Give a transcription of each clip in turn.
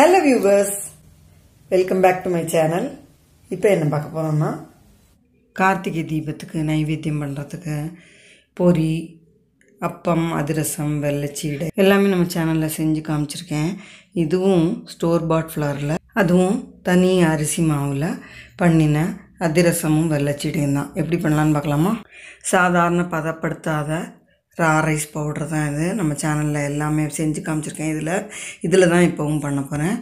hello viewers welcome back to my channel இப்போ என்ன பார்க்க போகிறோம்னா கார்த்திகை தீபத்துக்கு நைவேத்தியம் பண்ணுறதுக்கு பொரி அப்பம் அதிரசம் வெள்ளைச்சீடை எல்லாமே நம்ம சேனலில் செஞ்சு காமிச்சிருக்கேன் இதுவும் ஸ்டோர் பாட் ஃப்ளாரில் அதுவும் தனி அரிசி மாவில் பண்ணின அதிரசமும் வெள்ளைச்சீடையும் தான் எப்படி பண்ணலான்னு பார்க்கலாமா சாதாரண பதப்படுத்தாத ரா ரைஸ் பவுடர் தான் இது நம்ம சேனலில் எல்லாமே செஞ்சு காமிச்சிருக்கேன் இதில் இதில் தான் இப்போவும் பண்ண போகிறேன்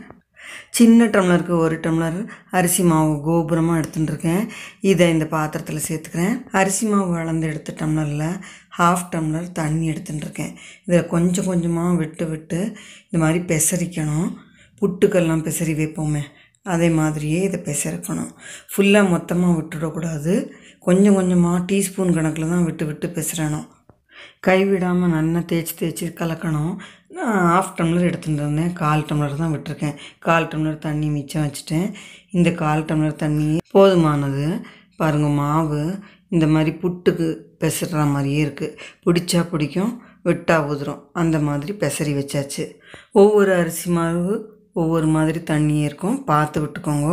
சின்ன டம்ளருக்கு ஒரு டம்ளர் அரிசி மாவு கோபுரமாக எடுத்துட்டுருக்கேன் இதை இந்த பாத்திரத்தில் சேர்த்துக்கிறேன் அரிசி மாவு வளர்ந்து எடுத்த டம்ளரில் ஹாஃப் டம்ளர் தண்ணி எடுத்துட்டுருக்கேன் இதில் கொஞ்சம் கொஞ்சமாக விட்டு விட்டு இந்த மாதிரி பெசரிக்கணும் புட்டுக்கெல்லாம் பெசரி வைப்போமே அதே மாதிரியே இதை பெசரிக்கணும் ஃபுல்லாக மொத்தமாக விட்டுடக்கூடாது கொஞ்சம் கொஞ்சமாக டீஸ்பூன் கணக்கில் தான் விட்டு விட்டு பெசரணும் கைவிடாமல் நல்லா தேய்ச்சி தேய்ச்சி கலக்கணும் நான் ஆஃப் டம்ளர் எடுத்துகிட்டு இருந்தேன் கால் டம்ளர் தான் விட்டுருக்கேன் கால் டம்ளர் தண்ணி மிச்சம் வச்சுட்டேன் இந்த கால் டம்ளர் தண்ணி போதுமானது பாருங்கள் மாவு இந்த மாதிரி புட்டுக்கு பெசுற மாதிரியே இருக்குது பிடிச்சா பிடிக்கும் விட்டா உதிரும் அந்த மாதிரி பெசரி வச்சாச்சு ஒவ்வொரு அரிசி மாவு ஒவ்வொரு மாதிரி தண்ணியே இருக்கும் பார்த்து விட்டுக்கோங்க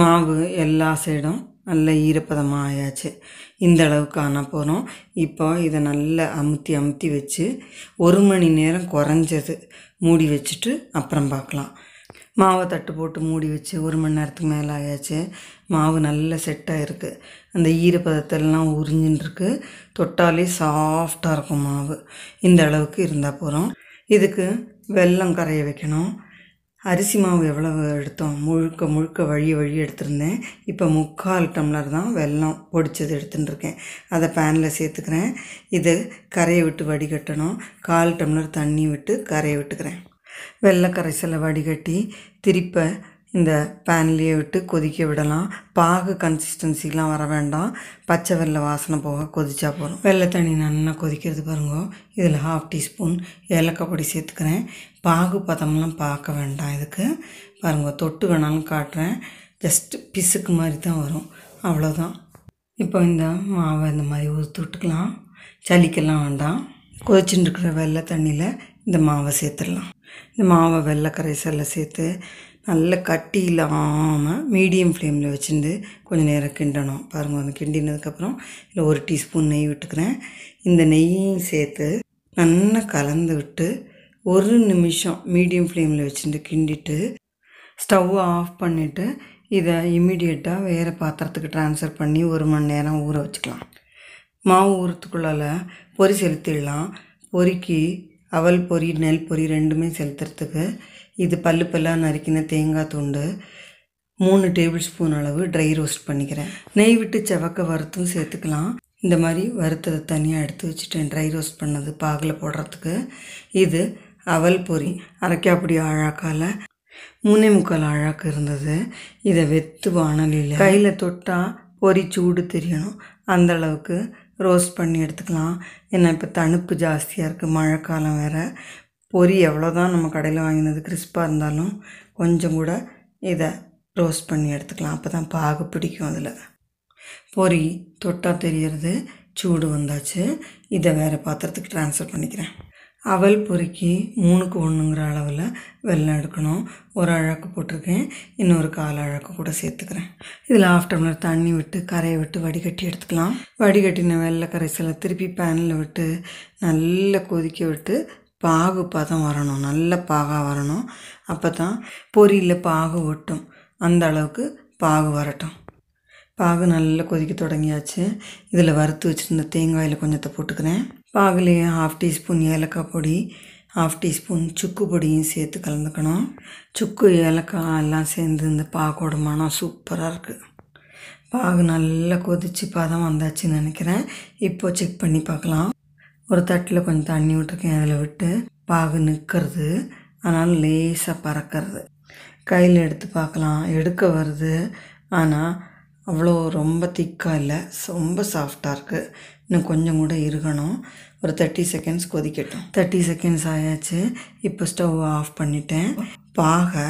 மாவு எல்லா சைடும் நல்ல ஈரப்பதமாக ஆயாச்சு இந்த அளவுக்கு ஆனால் போகிறோம் இப்போ இதை நல்லா அமுத்தி அமுத்தி வச்சு ஒரு மணி நேரம் குறைஞ்சது மூடி வச்சுட்டு அப்புறம் பார்க்கலாம் மாவை தட்டு போட்டு மூடி வச்சு ஒரு மணி நேரத்துக்கு மேலே ஆயாச்சு மாவு நல்லா செட்டாக இருக்குது அந்த ஈரப்பதத்தெல்லாம் உறிஞ்சின்னு தொட்டாலே சாஃப்டாக இருக்கும் மாவு இந்த அளவுக்கு இருந்தால் போகிறோம் இதுக்கு வெல்லம் கரைய வைக்கணும் அரிசி மாவு எவ்வளவு எடுத்தோம் முழுக்க முழுக்க வழி வழி எடுத்திருந்தேன் இப்போ முக்கால் டம்ளர் தான் வெல்லம் பொடிச்சது எடுத்துட்டுருக்கேன் அதை பேனில் சேர்த்துக்கிறேன் இதை கரையை விட்டு வடிகட்டணும் கால் டம்ளர் தண்ணி விட்டு கரையை விட்டுக்கிறேன் வெள்ளை கரைசலை வடிகட்டி திருப்ப இந்த பேன்லேயே விட்டு கொதிக்க விடலாம் பாகு கன்சிஸ்டன்சிலாம் வர வேண்டாம் பச்சை வெள்ளை வாசனை போக கொதிச்சா போகிறோம் வெள்ளை தண்ணி நல்லா கொதிக்கிறது பாருங்க இதில் ஹாஃப் டீஸ்பூன் ஏலக்காய் பொடி சேர்த்துக்கிறேன் பாகு பதம்லாம் பார்க்க வேண்டாம் இதுக்கு பாருங்க தொட்டு வேணாலும் காட்டுறேன் ஜஸ்ட் பிசுக்கு மாதிரி தான் வரும் அவ்வளோதான் இப்போ இந்த மாவை இந்த மாதிரி ஊற்றி தொட்டுக்கலாம் சளிக்கெல்லாம் வேண்டாம் கொதிச்சுட்டு இருக்கிற வெள்ளை தண்ணியில் இந்த மாவை சேர்த்துடலாம் இந்த மாவை வெள்ளை கரைசலில் சேர்த்து நல்ல கட்டி இல்லாமல் மீடியம் ஃப்ளேமில் வச்சுருந்து கொஞ்சம் நேரம் கிண்டணும் பாருங்கள் வந்து கிண்டினதுக்கப்புறம் இல்லை ஒரு டீஸ்பூன் நெய் விட்டுக்கிறேன் இந்த நெய்யும் சேர்த்து நல்லா கலந்து விட்டு ஒரு நிமிஷம் மீடியம் ஃப்ளேமில் வச்சுருந்து கிண்டிட்டு ஸ்டவ் ஆஃப் பண்ணிவிட்டு இதை இம்மிடியட்டாக வேறு பாத்திரத்துக்கு ட்ரான்ஸ்ஃபர் பண்ணி ஒரு மணி நேரம் ஊற வச்சுக்கலாம் மாவு ஊறத்துக்குள்ளால் பொறி செலுத்திடலாம் பொறிக்கு அவல் பொறி நெல் பொறி ரெண்டுமே செலுத்துறதுக்கு இது பல்லு பல்லாக நறுக்கின தேங்காய் துண்டு மூணு டேபிள் ஸ்பூன் அளவு ட்ரை ரோஸ்ட் பண்ணிக்கிறேன் நெய் விட்டு செவக்க வறுத்தும் சேர்த்துக்கலாம் இந்த மாதிரி வறுத்ததை தனியாக எடுத்து வச்சுட்டேன் ட்ரை ரோஸ்ட் பண்ணது பாகில் போடுறதுக்கு இது அவல் பொரி அரைக்காப்படி அழாக்கால் மூணே முக்கால் அழாக்கு இருந்தது இதை வெத்து வானலியில் கையில் தொட்டால் பொரி சூடு தெரியணும் அந்த அளவுக்கு ரோஸ்ட் பண்ணி எடுத்துக்கலாம் ஏன்னா இப்போ தணுப்பு ஜாஸ்தியாக இருக்குது மழைக்காலம் வேறு பொரி எவ்வளோ தான் நம்ம கடையில் வாங்கினது கிறிஸ்பாக இருந்தாலும் கொஞ்சம் கூட இதை ரோஸ்ட் பண்ணி எடுத்துக்கலாம் அப்போ தான் பாகு பிடிக்கும் அதில் பொரி தொட்டால் தெரியறது சூடு வந்தாச்சு இதை வேறு பாத்திரத்துக்கு ட்ரான்ஸ்ஃபர் பண்ணிக்கிறேன் அவல் பொறுக்கி மூணுக்கு ஒன்றுங்கிற அளவில் வெள்ளம் எடுக்கணும் ஒரு அழகு போட்டிருக்கேன் இன்னொரு கால் அழகு கூட சேர்த்துக்கிறேன் இதில் ஆஃப்டர்னர் தண்ணி விட்டு கரையை விட்டு வடிகட்டி எடுத்துக்கலாம் வடிகட்டின வெள்ளை கரைசலை திருப்பி பேனில் விட்டு நல்லா கொதிக்க விட்டு பாகு பதம் வரணும் நல்ல பாகாக வரணும் அப்போ தான் பொரியில் பாகு ஒட்டும் அந்த அளவுக்கு பாகு வரட்டும் பாகு நல்லா கொதிக்க தொடங்கியாச்சு இதில் வறுத்து வச்சுருந்த தேங்காயில் கொஞ்சத்தை போட்டுக்கிறேன் பாகுலேயே ஹாஃப் டீஸ்பூன் ஏலக்காய் பொடி ஹாஃப் டீஸ்பூன் சுக்கு பொடியும் சேர்த்து கலந்துக்கணும் சுக்கு ஏலக்காய் எல்லாம் சேர்ந்து இந்த பாகோட மனம் சூப்பராக இருக்குது பாகு நல்லா கொதித்து பதம் வந்தாச்சுன்னு நினைக்கிறேன் இப்போது செக் பண்ணி பார்க்கலாம் ஒரு தட்டில் கொஞ்சம் தண்ணி விட்டுருக்கேன் அதில் விட்டு பாகு நிற்கிறது ஆனால் லேசாக பறக்கிறது கையில் எடுத்து பார்க்கலாம் எடுக்க வருது ஆனால் அவ்வளோ ரொம்ப திக்காக இல்லை ரொம்ப சாஃப்டாக இருக்குது இன்னும் கொஞ்சம் கூட இருக்கணும் ஒரு தேர்ட்டி செகண்ட்ஸ் கொதிக்கட்டும் தேர்ட்டி செகண்ட்ஸ் ஆயாச்சு இப்போ ஸ்டவ் ஆஃப் பண்ணிட்டேன் பாக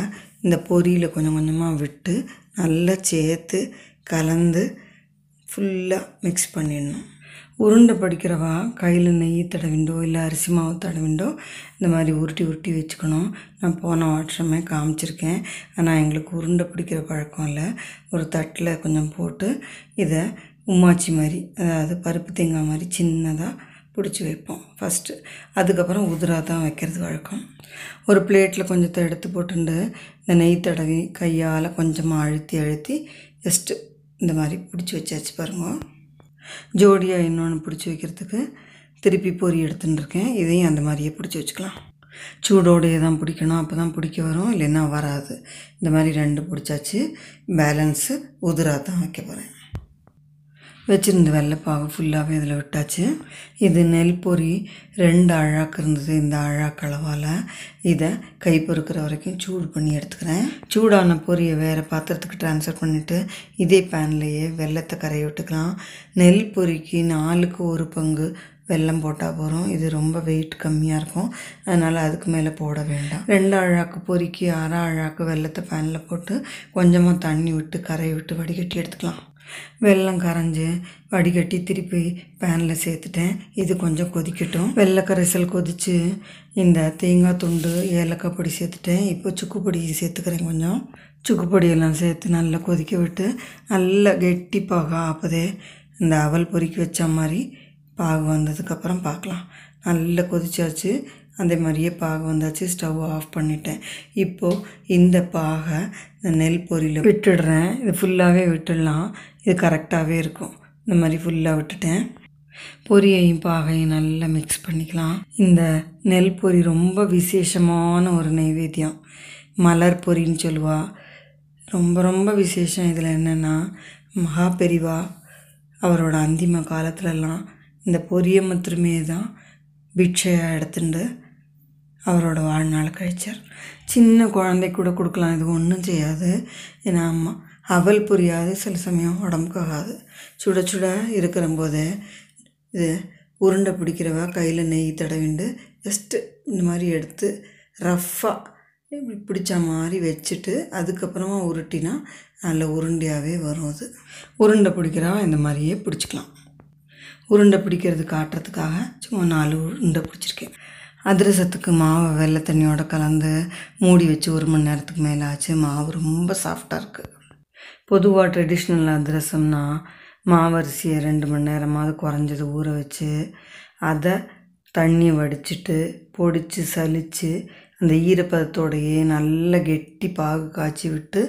இந்த பொரியில் கொஞ்சம் கொஞ்சமாக விட்டு நல்லா சேர்த்து கலந்து ஃபுல்லாக மிக்ஸ் பண்ணிடணும் உருண்டை படிக்கிறவா கையில் நெய் தடவிண்டோ இல்லை அரிசி மாவு தடவிண்டோ இந்த மாதிரி உருட்டி உருட்டி வச்சுக்கணும் நான் போன வருஷமே காமிச்சிருக்கேன் ஆனால் எங்களுக்கு உருண்டை பிடிக்கிற பழக்கம் இல்லை ஒரு தட்டில் கொஞ்சம் போட்டு இதை உமாச்சி மாதிரி அதாவது பருப்பு தேங்காய் மாதிரி சின்னதாக பிடிச்சி வைப்போம் ஃபஸ்ட்டு அதுக்கப்புறம் உதிராக தான் வைக்கிறது வழக்கம் ஒரு பிளேட்டில் கொஞ்சத்தை எடுத்து போட்டுண்டு இந்த நெய் தடவி கையால் கொஞ்சமாக அழுத்தி அழுத்தி ஜஸ்ட்டு இந்த மாதிரி பிடிச்சி வச்சாச்சு பாருங்கள் ஜோடியாக இன்னொன்று பிடிச்சி வைக்கிறதுக்கு திருப்பி பொறி எடுத்துட்டுருக்கேன் இதையும் அந்த மாதிரியே பிடிச்சி வச்சுக்கலாம் சூடோடையே தான் பிடிக்கணும் அப்போ தான் பிடிக்க வரும் இல்லைன்னா வராது இந்த மாதிரி ரெண்டு பிடிச்சாச்சு பேலன்ஸு உதிராக தான் வைக்க போகிறேன் வச்சுருந்த வெள்ளைப்பாவை ஃபுல்லாகவே இதில் விட்டாச்சு இது நெல் பொறி ரெண்டு அழாக்கு இருந்தது இந்த அளவால் இதை கை பொறுக்கிற வரைக்கும் சூடு பண்ணி எடுத்துக்கிறேன் சூடான பொரியை வேறு பாத்திரத்துக்கு ட்ரான்ஸ்ஃபர் பண்ணிவிட்டு இதே பேன்லேயே வெள்ளத்தை கரைய விட்டுக்கலாம் நெல் பொறிக்கு நாலுக்கு ஒரு பங்கு வெல்லம் போட்டால் போகிறோம் இது ரொம்ப வெயிட் கம்மியாக இருக்கும் அதனால் அதுக்கு மேலே போட வேண்டாம் ரெண்டு அழாக்கு பொறிக்கி அரை அழாக்கு வெள்ளத்தை பேனில் போட்டு கொஞ்சமாக தண்ணி விட்டு கரையை விட்டு வடிகட்டி எடுத்துக்கலாம் வெல்லம் கரைஞ்சி வடிகட்டி திருப்பி பேனில் சேர்த்துட்டேன் இது கொஞ்சம் கொதிக்கட்டும் வெள்ளை கரைசல் கொதித்து இந்த தேங்காய் துண்டு ஏலக்காய் பொடி சேர்த்துட்டேன் இப்போ சுக்கு பொடி சேர்த்துக்கிறேன் கொஞ்சம் சுக்கு பொடியெல்லாம் சேர்த்து நல்லா கொதிக்க விட்டு நல்லா கெட்டி பாகம் அப்போதே இந்த அவல் பொறுக்கி வச்ச மாதிரி பாகு வந்ததுக்கப்புறம் பார்க்கலாம் நல்லா கொதிச்சாச்சு அதே மாதிரியே பாகை வந்தாச்சு ஸ்டவ் ஆஃப் பண்ணிட்டேன் இப்போது இந்த பாகை இந்த நெல் பொரியில் விட்டுடுறேன் இது ஃபுல்லாகவே விட்டுடலாம் இது கரெக்டாகவே இருக்கும் இந்த மாதிரி ஃபுல்லாக விட்டுட்டேன் பொரியையும் பாகையும் நல்லா மிக்ஸ் பண்ணிக்கலாம் இந்த நெல் பொரி ரொம்ப விசேஷமான ஒரு நைவேத்தியம் மலர் பொரின்னு சொல்லுவாள் ரொம்ப ரொம்ப விசேஷம் இதில் என்னென்னா மகா பெரிவா அவரோட அந்திம காலத்துலலாம் இந்த பொரிய மாத்திரமே தான் பிட்சையாக எடுத்துட்டு அவரோட வாழ்நாள் கழிச்சார் சின்ன குழந்தை கூட கொடுக்கலாம் இது ஒன்றும் செய்யாது ஏன்னா அம்மா அவல் புரியாது சில சமயம் உடம்புக்கு ஆகாது சுட சுட இருக்கிற போதே இது உருண்டை பிடிக்கிறவா கையில் நெய் தடவிண்டு ஜஸ்ட்டு இந்த மாதிரி எடுத்து ரஃப்பாக இப்படி பிடிச்ச மாதிரி வச்சுட்டு அதுக்கப்புறமா உருட்டினா நல்ல உருண்டையாகவே வரும் அது உருண்டை பிடிக்கிறவா இந்த மாதிரியே பிடிச்சிக்கலாம் உருண்டை பிடிக்கிறது காட்டுறதுக்காக சும்மா நாலு உருண்டை பிடிச்சிருக்கேன் அதிரசத்துக்கு மாவை வெள்ளை தண்ணியோட கலந்து மூடி வச்சு ஒரு மணி நேரத்துக்கு மேலே ஆச்சு மாவு ரொம்ப சாஃப்டாக இருக்குது பொதுவாக ட்ரெடிஷ்னல் அதிரசம்னா மாவரிசியை ரெண்டு மணி நேரமாவது குறைஞ்சது ஊற வச்சு அதை தண்ணி வடிச்சிட்டு பொடிச்சு சலித்து அந்த ஈரப்பதத்தோடையே நல்ல கெட்டி பாகு காய்ச்சி விட்டு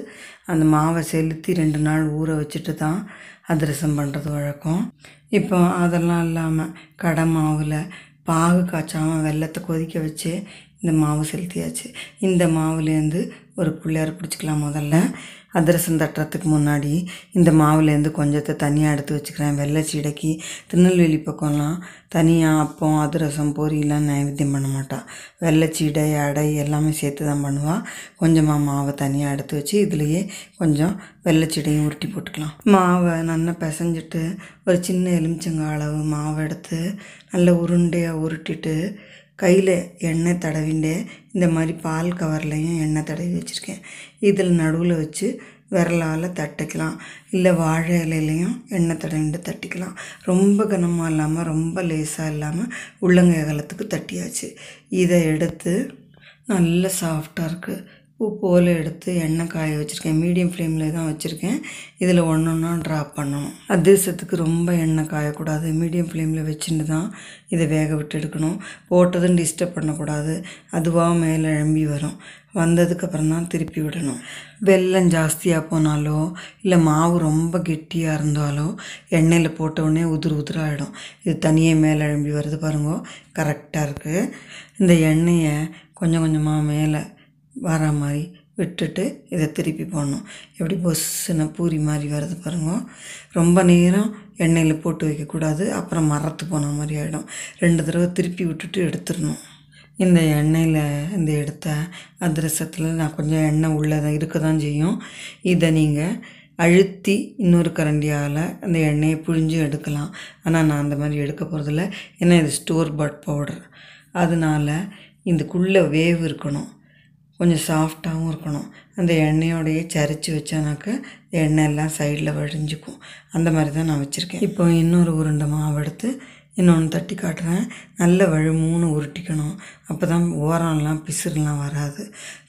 அந்த மாவை செலுத்தி ரெண்டு நாள் ஊற வச்சுட்டு தான் அதிரசம் பண்ணுறது வழக்கம் இப்போ அதெல்லாம் இல்லாமல் கடை மாவில் பாகு காய்ச்சாமல் வெள்ளத்தை கொதிக்க வச்சு இந்த மாவு செலுத்தியாச்சு இந்த மாவுலேருந்து ஒரு பிள்ளையார் பிடிச்சிக்கலாம் முதல்ல அதிரசம் தட்டுறதுக்கு முன்னாடி இந்த மாவுலேருந்து கொஞ்சத்தை தனியாக எடுத்து வச்சுக்கிறேன் வெள்ளை சீடைக்கு திருநெல்வேலி பக்கம்லாம் தனியாக அப்பம் அதிரசம் பொரியெலாம் நைவேத்தியம் பண்ண மாட்டாள் வெள்ளை சீடை அடை எல்லாமே சேர்த்து தான் பண்ணுவாள் கொஞ்சமாக மாவை தனியாக எடுத்து வச்சு இதுலேயே கொஞ்சம் வெள்ளை சீடையும் உருட்டி போட்டுக்கலாம் மாவை நல்லா பிசைஞ்சிட்டு ஒரு சின்ன எலுமிச்சங்காய் அளவு மாவை எடுத்து நல்லா உருண்டையாக உருட்டிட்டு கையில் எண்ணெய் தடவிண்டே இந்த மாதிரி பால் கவர்லையும் எண்ணெய் தடவி வச்சுருக்கேன் இதில் நடுவில் வச்சு விரலால் தட்டிக்கலாம் இல்லை வாழை இலையிலையும் எண்ணெய் தடவிண்டு தட்டிக்கலாம் ரொம்ப கனமாக இல்லாமல் ரொம்ப லேசாக இல்லாமல் உள்ளங்கை அகலத்துக்கு தட்டியாச்சு இதை எடுத்து நல்ல சாஃப்டாக இருக்குது பூவோல் எடுத்து எண்ணெய் காய வச்சுருக்கேன் மீடியம் ஃப்ளேமில் தான் வச்சுருக்கேன் இதில் ஒன்று ஒன்றா ட்ராப் பண்ணணும் அதிரசத்துக்கு ரொம்ப எண்ணெய் காயக்கூடாது மீடியம் ஃப்ளேமில் வச்சுட்டு தான் இதை வேக விட்டு எடுக்கணும் போட்டதும் டிஸ்டர்ப் பண்ணக்கூடாது அதுவாக மேலே எழும்பி வரும் வந்ததுக்கப்புறம் தான் திருப்பி விடணும் வெல்லம் ஜாஸ்தியாக போனாலோ இல்லை மாவு ரொம்ப கெட்டியாக இருந்தாலோ எண்ணெயில் உடனே உதிர் உதிராகிடும் இது தனியே மேலே எழும்பி வருது பாருங்க கரெக்டாக இருக்குது இந்த எண்ணெயை கொஞ்சம் கொஞ்சமாக மேலே வர மாதிரி விட்டுட்டு இதை திருப்பி போடணும் எப்படி பொஸ்ஸுன்னு பூரி மாதிரி வர்றது பாருங்க ரொம்ப நேரம் எண்ணெயில் போட்டு வைக்கக்கூடாது அப்புறம் மரத்து போன மாதிரி ஆகிடும் ரெண்டு தடவை திருப்பி விட்டுட்டு எடுத்துடணும் இந்த எண்ணெயில் இந்த எடுத்த அதிரசத்தில் நான் கொஞ்சம் எண்ணெய் உள்ளே தான் இருக்க தான் செய்யும் இதை நீங்கள் அழுத்தி இன்னொரு கரண்டியால் அந்த எண்ணெயை புழிஞ்சு எடுக்கலாம் ஆனால் நான் அந்த மாதிரி எடுக்க போகிறதில்ல ஏன்னா இது ஸ்டோர் பாட் பவுடர் அதனால் குள்ளே வேவ் இருக்கணும் கொஞ்சம் சாஃப்டாகவும் இருக்கணும் அந்த எண்ணெயோடையே சரித்து வச்சோனாக்கா எண்ணெய் எல்லாம் சைடில் வடிஞ்சிக்கும் அந்த மாதிரி தான் நான் வச்சுருக்கேன் இப்போ இன்னொரு உருண்டை மாவு எடுத்து இன்னொன்று தட்டி காட்டுறேன் நல்ல வழு மூணு உருட்டிக்கணும் அப்போ தான் ஓரம்லாம் பிசுறுலாம் வராது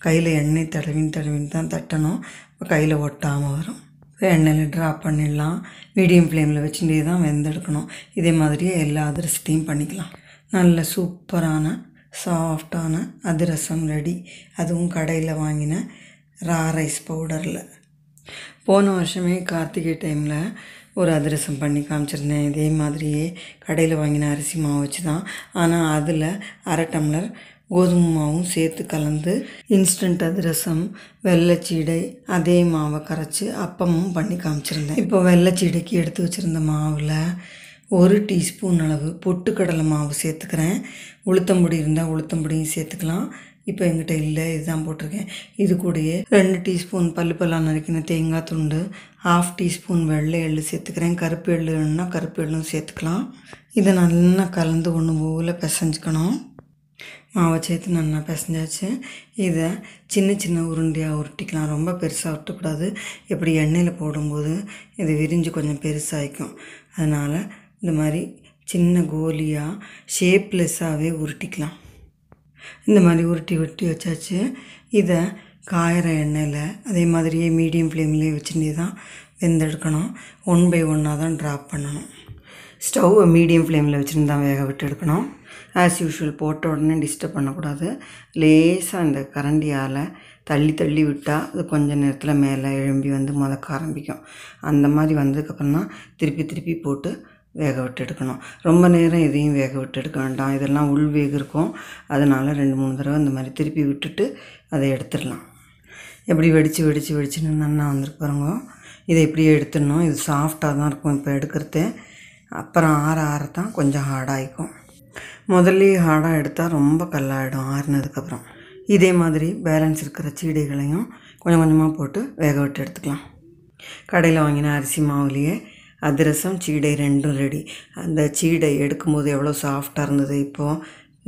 கையில் எண்ணெய் தடவின்னு தடவின்னு தான் தட்டணும் இப்போ கையில் ஒட்டாமல் வரும் இப்போ எண்ணெயில் ட்ராப் பண்ணிடலாம் மீடியம் ஃப்ளேமில் வச்சுட்டே தான் வெந்தெடுக்கணும் இதே மாதிரியே எல்லா அதிரசத்தையும் பண்ணிக்கலாம் நல்ல சூப்பரான சாஃப்டான அதிரசம் ரெடி அதுவும் கடையில் வாங்கின ரா ரைஸ் பவுடரில் போன வருஷமே கார்த்திகை டைமில் ஒரு அதிரசம் பண்ணி காமிச்சிருந்தேன் இதே மாதிரியே கடையில் வாங்கின அரிசி மாவு வச்சு தான் ஆனால் அதில் அரை டம்ளர் கோதுமை மாவும் சேர்த்து கலந்து இன்ஸ்டன்ட் அதிரசம் வெள்ளச்சீடை அதே மாவை கரைச்சி அப்பமும் பண்ணி காமிச்சிருந்தேன் இப்போ வெள்ளச்சீடைக்கு எடுத்து வச்சுருந்த மாவில் ஒரு டீஸ்பூன் அளவு பொட்டுக்கடலை மாவு சேர்த்துக்கிறேன் உளுத்தம்பொடி இருந்தால் உளுத்தம்பொடியும் சேர்த்துக்கலாம் இப்போ எங்கிட்ட இல்லை இதுதான் போட்டிருக்கேன் இது கூடயே ரெண்டு டீஸ்பூன் பல்லு பல்லாம் நறுக்கின தேங்காய் துண்டு ஹாஃப் டீஸ்பூன் வெள்ளை எள்ளு சேர்த்துக்கிறேன் கருப்பு எள்ளு வேணும்னா கருப்பு எள்ளும் சேர்த்துக்கலாம் இதை நல்லா கலந்து ஒன்று போல் பிசைஞ்சுக்கணும் மாவை சேர்த்து நல்லா பிசைஞ்சாச்சு இதை சின்ன சின்ன உருண்டையாக உருட்டிக்கலாம் ரொம்ப பெருசாக உருட்டக்கூடாது இப்படி எண்ணெயில் போடும்போது இது விரிஞ்சு கொஞ்சம் பெருசாகிக்கும் அதனால் இந்த மாதிரி சின்ன கோலியாக ஷேப்லெஸ்ஸாகவே உருட்டிக்கலாம் இந்த மாதிரி உருட்டி உருட்டி வச்சாச்சு இதை காயிற எண்ணெயில் அதே மாதிரியே மீடியம் ஃப்ளேம்லேயே வச்சுட்டு தான் வெந்தெடுக்கணும் ஒன் பை ஒன்னாக தான் ட்ராப் பண்ணணும் ஸ்டவ்வை மீடியம் ஃப்ளேமில் வச்சுருந்து தான் வேக விட்டு எடுக்கணும் ஆஸ் யூஷுவல் போட்ட உடனே டிஸ்டர்ப் பண்ணக்கூடாது லேசாக இந்த கரண்டியால் தள்ளி தள்ளி விட்டால் அது கொஞ்சம் நேரத்தில் மேலே எழும்பி வந்து முதக்க ஆரம்பிக்கும் அந்த மாதிரி வந்ததுக்கப்புறம் தான் திருப்பி திருப்பி போட்டு வேக விட்டு எடுக்கணும் ரொம்ப நேரம் இதையும் வேக விட்டு எடுக்க வேண்டாம் இதெல்லாம் உள் வேக இருக்கும் அதனால் ரெண்டு மூணு தடவை இந்த மாதிரி திருப்பி விட்டுட்டு அதை எடுத்துடலாம் எப்படி வெடித்து வெடித்து வெடிச்சுன்னு நன்னா வந்துருக்கு பாருங்க இதை இப்படியே எடுத்துடணும் இது சாஃப்டாக தான் இருக்கும் இப்போ எடுக்கிறது அப்புறம் ஆற ஆற தான் கொஞ்சம் ஹார்டாகிக்கும் முதல்ல ஹார்டாக எடுத்தால் ரொம்ப கல்லாயிடும் ஆறுனதுக்கப்புறம் இதே மாதிரி பேலன்ஸ் இருக்கிற சீடைகளையும் கொஞ்சம் கொஞ்சமாக போட்டு வேக விட்டு எடுத்துக்கலாம் கடையில் வாங்கின அரிசி மாவுலேயே அதிரசம் சீடை ரெண்டும் ரெடி அந்த சீடை எடுக்கும்போது எவ்வளோ சாஃப்டாக இருந்தது இப்போது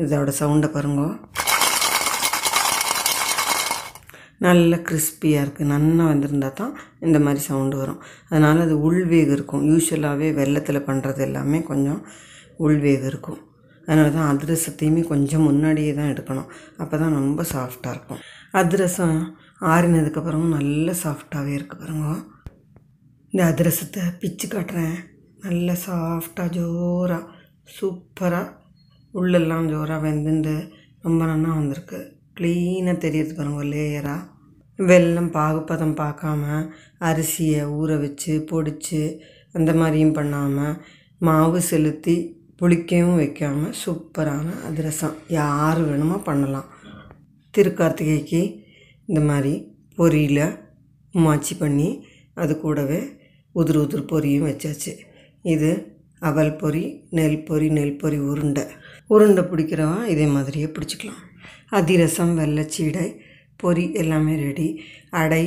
இதோட சவுண்டை பாருங்க நல்ல கிறிஸ்பியாக இருக்குது நன்னா வந்திருந்தால் தான் இந்த மாதிரி சவுண்டு வரும் அதனால் அது உள்வேக இருக்கும் யூஸ்வலாகவே வெள்ளத்தில் பண்ணுறது எல்லாமே கொஞ்சம் உள்வேக இருக்கும் அதனால தான் அதிரசத்தையுமே கொஞ்சம் முன்னாடியே தான் எடுக்கணும் அப்போ தான் ரொம்ப சாஃப்டாக இருக்கும் அதிரசம் ஆறினதுக்கப்புறமும் நல்ல சாஃப்டாகவே இருக்குது பாருங்க இந்த அதிரசத்தை பிச்சு காட்டுறேன் நல்லா சாஃப்டாக ஜோராக சூப்பராக உள்ளெல்லாம் ஜோராக வெந்துண்டு ரொம்ப நல்லா வந்திருக்கு க்ளீனாக தெரியுது பாருங்கள் லேயராக வெள்ளம் பாகுப்பதம் பார்க்காம அரிசியை ஊற வச்சு பொடிச்சு அந்த மாதிரியும் பண்ணாமல் மாவு செலுத்தி புளிக்கவும் வைக்காமல் சூப்பரான அதிரசம் யார் வேணுமோ பண்ணலாம் திருக்கார்த்திகைக்கு இந்த மாதிரி பொரியில் மாச்சி பண்ணி அது கூடவே உதிர் உதிர் பொரியும் வச்சாச்சு இது அவல் பொரி நெல் பொரி நெல் பொரி உருண்டை உருண்டை பிடிக்கிறவன் இதே மாதிரியே பிடிச்சிக்கலாம் அதிரசம் வெள்ளச்சீடை பொரி எல்லாமே ரெடி அடை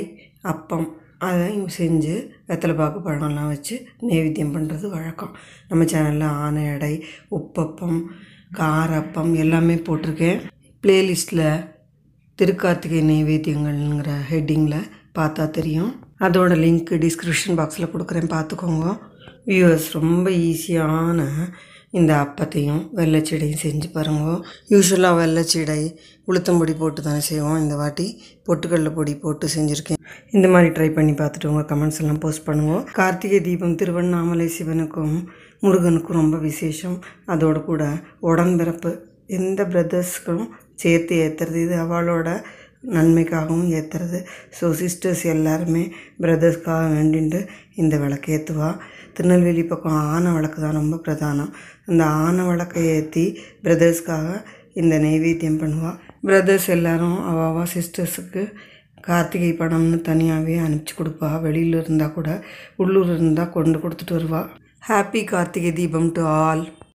அப்பம் அதையும் செஞ்சு வெத்தலை பாக்கு பழம்லாம் வச்சு நைவேத்தியம் பண்ணுறது வழக்கம் நம்ம சேனலில் ஆனை அடை உப்பப்பம் காரப்பம் எல்லாமே போட்டிருக்கேன் ப்ளேலிஸ்ட்டில் திருக்கார்த்திகை நைவேத்தியங்கள்ங்கிற ஹெட்டிங்கில் பார்த்தா தெரியும் அதோட லிங்க் டிஸ்கிரிப்ஷன் பாக்ஸில் கொடுக்குறேன் பார்த்துக்கோங்க வியூவர்ஸ் ரொம்ப ஈஸியான இந்த அப்பத்தையும் வெள்ளைச்சீடையும் செஞ்சு பாருங்க யூஸ்வலாக வெள்ளைச்சீடை உளுத்தம்பொடி போட்டு தானே செய்வோம் இந்த வாட்டி பொட்டுக்கடல பொடி போட்டு செஞ்சுருக்கேன் இந்த மாதிரி ட்ரை பண்ணி பார்த்துட்டு உங்கள் கமெண்ட்ஸ் எல்லாம் போஸ்ட் பண்ணுவோம் கார்த்திகை தீபம் திருவண்ணாமலை சிவனுக்கும் முருகனுக்கும் ரொம்ப விசேஷம் அதோடு கூட உடன்பிறப்பு எந்த பிரதர்ஸ்க்கும் சேர்த்து ஏற்றுறது இது அவளோட நன்மைக்காகவும் ஏற்றுறது ஸோ சிஸ்டர்ஸ் எல்லாருமே பிரதர்ஸ்க்காக வேண்டின்ட்டு இந்த விளக்கு ஏற்றுவா திருநெல்வேலி பக்கம் ஆன விளக்கு தான் ரொம்ப பிரதானம் அந்த ஆன விளக்கை ஏற்றி பிரதர்ஸ்க்காக இந்த நைவேத்தியம் பண்ணுவாள் பிரதர்ஸ் எல்லோரும் அவாவா சிஸ்டர்ஸுக்கு கார்த்திகை படம்னு தனியாகவே அனுப்பிச்சி கொடுப்பா வெளியில் இருந்தால் கூட உள்ளூர் இருந்தால் கொண்டு கொடுத்துட்டு வருவாள் ஹாப்பி கார்த்திகை தீபம் டு ஆல்